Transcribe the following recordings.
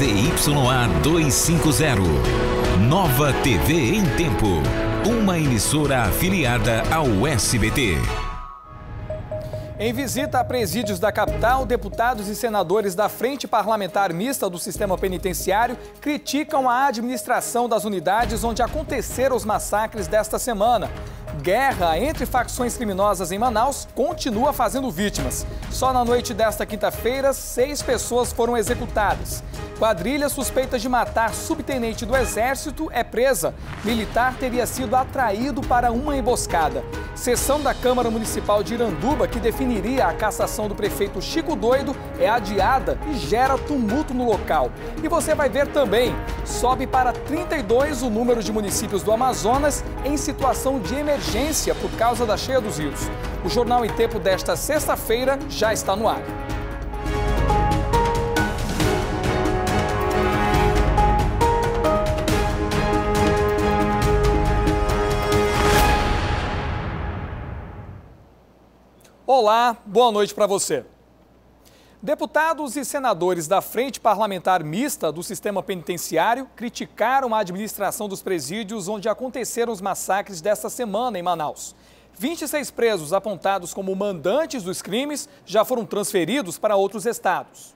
ZYA 250. Nova TV em Tempo. Uma emissora afiliada ao SBT. Em visita a presídios da capital, deputados e senadores da Frente Parlamentar Mista do Sistema Penitenciário criticam a administração das unidades onde aconteceram os massacres desta semana guerra entre facções criminosas em Manaus continua fazendo vítimas. Só na noite desta quinta-feira, seis pessoas foram executadas. Quadrilha suspeita de matar subtenente do Exército é presa. Militar teria sido atraído para uma emboscada. Sessão da Câmara Municipal de Iranduba, que definiria a cassação do prefeito Chico Doido, é adiada e gera tumulto no local. E você vai ver também: sobe para 32 o número de municípios do Amazonas em situação de emergência emergência por causa da cheia dos rios. O Jornal em Tempo desta sexta-feira já está no ar. Olá, boa noite para você. Deputados e senadores da Frente Parlamentar Mista do Sistema Penitenciário criticaram a administração dos presídios onde aconteceram os massacres desta semana em Manaus. 26 presos apontados como mandantes dos crimes já foram transferidos para outros estados.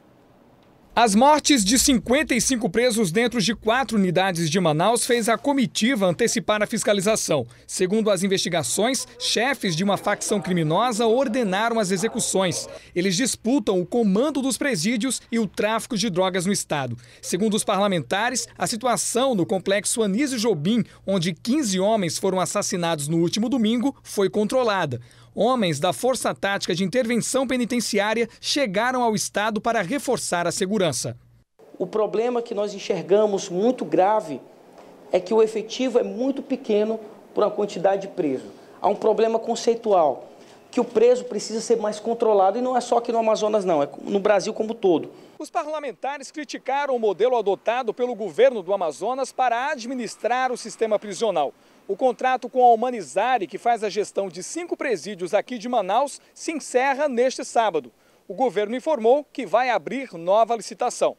As mortes de 55 presos dentro de quatro unidades de Manaus fez a comitiva antecipar a fiscalização. Segundo as investigações, chefes de uma facção criminosa ordenaram as execuções. Eles disputam o comando dos presídios e o tráfico de drogas no estado. Segundo os parlamentares, a situação no complexo Anísio Jobim, onde 15 homens foram assassinados no último domingo, foi controlada homens da Força Tática de Intervenção Penitenciária chegaram ao Estado para reforçar a segurança. O problema que nós enxergamos muito grave é que o efetivo é muito pequeno para a quantidade de preso. Há um problema conceitual, que o preso precisa ser mais controlado, e não é só aqui no Amazonas, não, é no Brasil como todo. Os parlamentares criticaram o modelo adotado pelo governo do Amazonas para administrar o sistema prisional. O contrato com a Humanizare, que faz a gestão de cinco presídios aqui de Manaus, se encerra neste sábado. O governo informou que vai abrir nova licitação.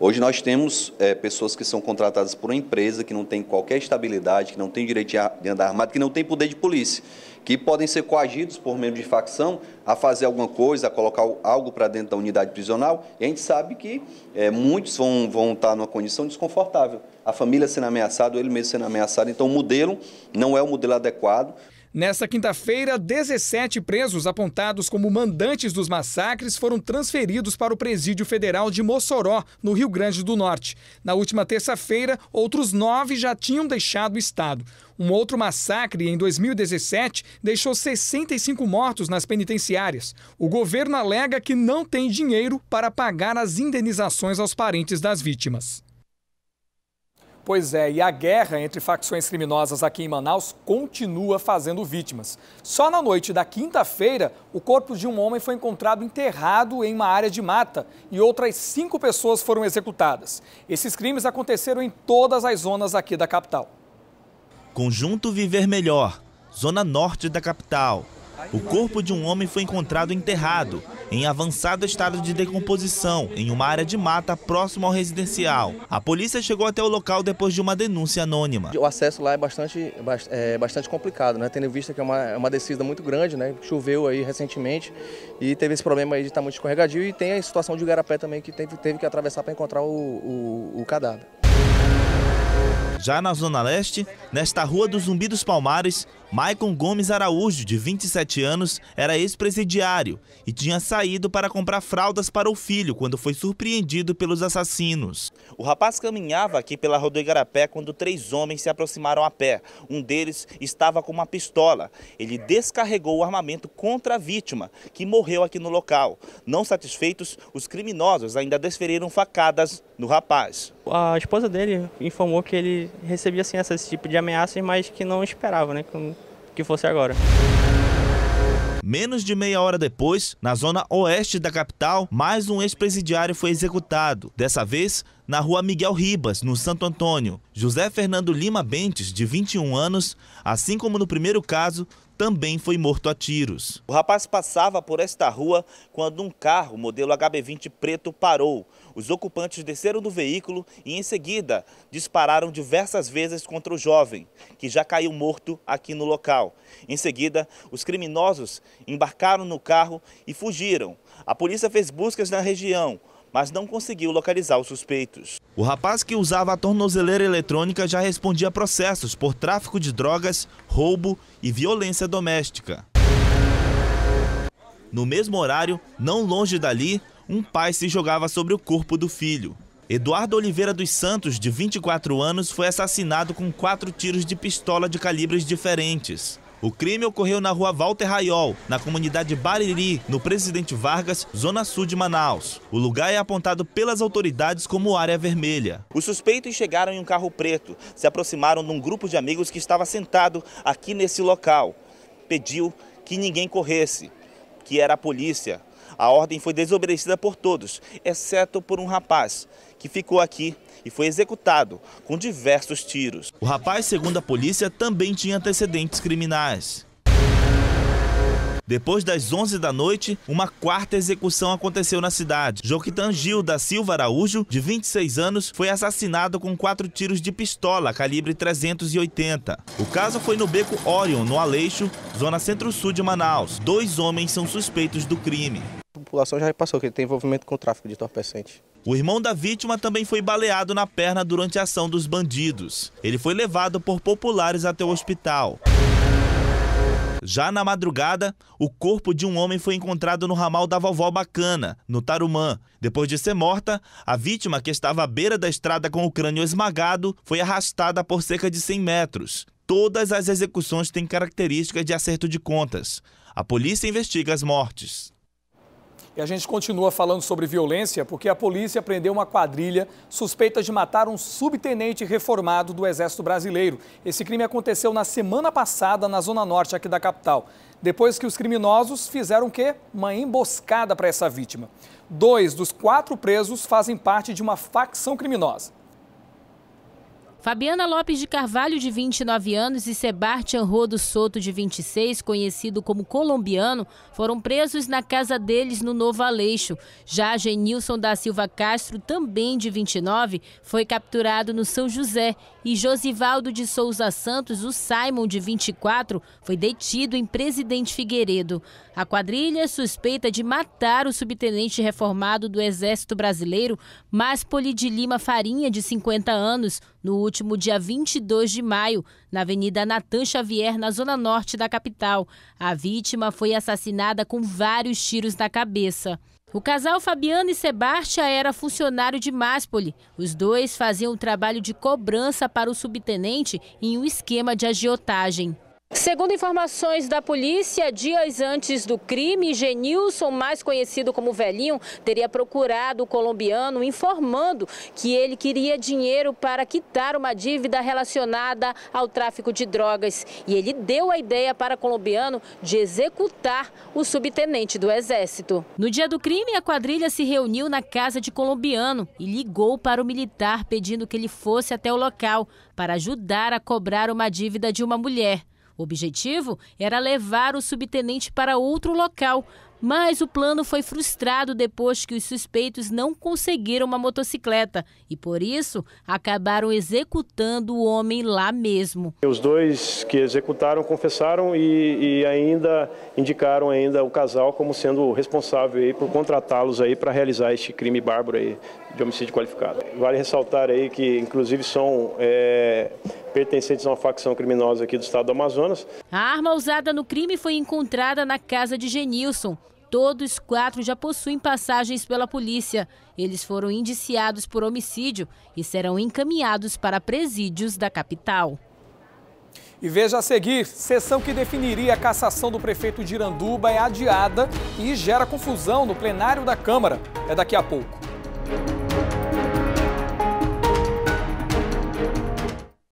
Hoje nós temos é, pessoas que são contratadas por uma empresa que não tem qualquer estabilidade, que não tem direito de andar armado, que não tem poder de polícia que podem ser coagidos por membros de facção a fazer alguma coisa, a colocar algo para dentro da unidade prisional, e a gente sabe que é, muitos vão, vão estar tá numa condição desconfortável. A família sendo ameaçada, ou ele mesmo sendo ameaçado, então o modelo não é o modelo adequado. Nesta quinta-feira, 17 presos apontados como mandantes dos massacres foram transferidos para o Presídio Federal de Mossoró, no Rio Grande do Norte. Na última terça-feira, outros nove já tinham deixado o estado. Um outro massacre em 2017 deixou 65 mortos nas penitenciárias. O governo alega que não tem dinheiro para pagar as indenizações aos parentes das vítimas. Pois é, e a guerra entre facções criminosas aqui em Manaus continua fazendo vítimas. Só na noite da quinta-feira, o corpo de um homem foi encontrado enterrado em uma área de mata e outras cinco pessoas foram executadas. Esses crimes aconteceram em todas as zonas aqui da capital. Conjunto Viver Melhor, zona norte da capital. O corpo de um homem foi encontrado enterrado em avançado estado de decomposição, em uma área de mata próximo ao residencial. A polícia chegou até o local depois de uma denúncia anônima. O acesso lá é bastante, é bastante complicado, né? tendo visto que é uma, é uma descida muito grande, né? choveu aí recentemente e teve esse problema aí de estar muito escorregadio e tem a situação de garapé também que teve, teve que atravessar para encontrar o, o, o cadáver. Já na Zona Leste, nesta Rua do Zumbi dos Palmares, Maicon Gomes Araújo, de 27 anos, era ex-presidiário e tinha saído para comprar fraldas para o filho quando foi surpreendido pelos assassinos. O rapaz caminhava aqui pela Rodovia Igarapé quando três homens se aproximaram a pé. Um deles estava com uma pistola. Ele descarregou o armamento contra a vítima, que morreu aqui no local. Não satisfeitos, os criminosos ainda desferiram facadas no rapaz. A esposa dele informou que ele recebia assim, esse tipo de ameaças, mas que não esperava, né? Que que fosse agora. Menos de meia hora depois, na zona oeste da capital, mais um ex-presidiário foi executado, dessa vez na rua Miguel Ribas, no Santo Antônio. José Fernando Lima Bentes, de 21 anos, assim como no primeiro caso, também foi morto a tiros. O rapaz passava por esta rua quando um carro modelo HB20 preto parou. Os ocupantes desceram do veículo e em seguida dispararam diversas vezes contra o jovem, que já caiu morto aqui no local. Em seguida, os criminosos embarcaram no carro e fugiram. A polícia fez buscas na região, mas não conseguiu localizar os suspeitos. O rapaz que usava a tornozeleira eletrônica já respondia a processos por tráfico de drogas, roubo e violência doméstica. No mesmo horário, não longe dali, um pai se jogava sobre o corpo do filho. Eduardo Oliveira dos Santos, de 24 anos, foi assassinado com quatro tiros de pistola de calibres diferentes. O crime ocorreu na rua Walter Raiol, na comunidade Bariri, no Presidente Vargas, zona sul de Manaus. O lugar é apontado pelas autoridades como área vermelha. Os suspeitos chegaram em um carro preto, se aproximaram de um grupo de amigos que estava sentado aqui nesse local. Pediu que ninguém corresse, que era a polícia. A ordem foi desobedecida por todos, exceto por um rapaz, que ficou aqui e foi executado com diversos tiros. O rapaz, segundo a polícia, também tinha antecedentes criminais. Depois das 11 da noite, uma quarta execução aconteceu na cidade. Joquitan Gil da Silva Araújo, de 26 anos, foi assassinado com quatro tiros de pistola calibre 380. O caso foi no Beco Orion, no Aleixo, zona centro-sul de Manaus. Dois homens são suspeitos do crime população já repassou que ele tem envolvimento com o tráfico de entorpecente. O irmão da vítima também foi baleado na perna durante a ação dos bandidos. Ele foi levado por populares até o hospital. Já na madrugada, o corpo de um homem foi encontrado no ramal da vovó Bacana, no Tarumã. Depois de ser morta, a vítima, que estava à beira da estrada com o crânio esmagado, foi arrastada por cerca de 100 metros. Todas as execuções têm características de acerto de contas. A polícia investiga as mortes. E a gente continua falando sobre violência porque a polícia prendeu uma quadrilha suspeita de matar um subtenente reformado do Exército Brasileiro. Esse crime aconteceu na semana passada na zona norte aqui da capital, depois que os criminosos fizeram o quê? Uma emboscada para essa vítima. Dois dos quatro presos fazem parte de uma facção criminosa. Fabiana Lopes de Carvalho, de 29 anos, e Sebastião Rodo Soto, de 26, conhecido como colombiano, foram presos na casa deles no Novo Aleixo. Já Genilson da Silva Castro, também de 29, foi capturado no São José. E Josivaldo de Souza Santos, o Simon, de 24, foi detido em Presidente Figueiredo. A quadrilha é suspeita de matar o subtenente reformado do Exército Brasileiro, Maspoli de Lima Farinha, de 50 anos, no último dia 22 de maio, na Avenida Natan Xavier, na zona norte da capital. A vítima foi assassinada com vários tiros na cabeça. O casal Fabiano e Sebastião era funcionário de Máspoli. Os dois faziam o trabalho de cobrança para o subtenente em um esquema de agiotagem. Segundo informações da polícia, dias antes do crime, Genilson, mais conhecido como Velhinho, teria procurado o colombiano informando que ele queria dinheiro para quitar uma dívida relacionada ao tráfico de drogas. E ele deu a ideia para o colombiano de executar o subtenente do Exército. No dia do crime, a quadrilha se reuniu na casa de colombiano e ligou para o militar pedindo que ele fosse até o local para ajudar a cobrar uma dívida de uma mulher. O objetivo era levar o subtenente para outro local, mas o plano foi frustrado depois que os suspeitos não conseguiram uma motocicleta e, por isso, acabaram executando o homem lá mesmo. Os dois que executaram confessaram e, e ainda indicaram ainda o casal como sendo responsável aí por contratá-los aí para realizar este crime bárbaro aí de homicídio qualificado. Vale ressaltar aí que, inclusive, são é, pertencentes a uma facção criminosa aqui do estado do Amazonas. A arma usada no crime foi encontrada na casa de Genilson todos quatro já possuem passagens pela polícia. Eles foram indiciados por homicídio e serão encaminhados para presídios da capital. E veja a seguir, sessão que definiria a cassação do prefeito de Iranduba é adiada e gera confusão no plenário da Câmara. É daqui a pouco.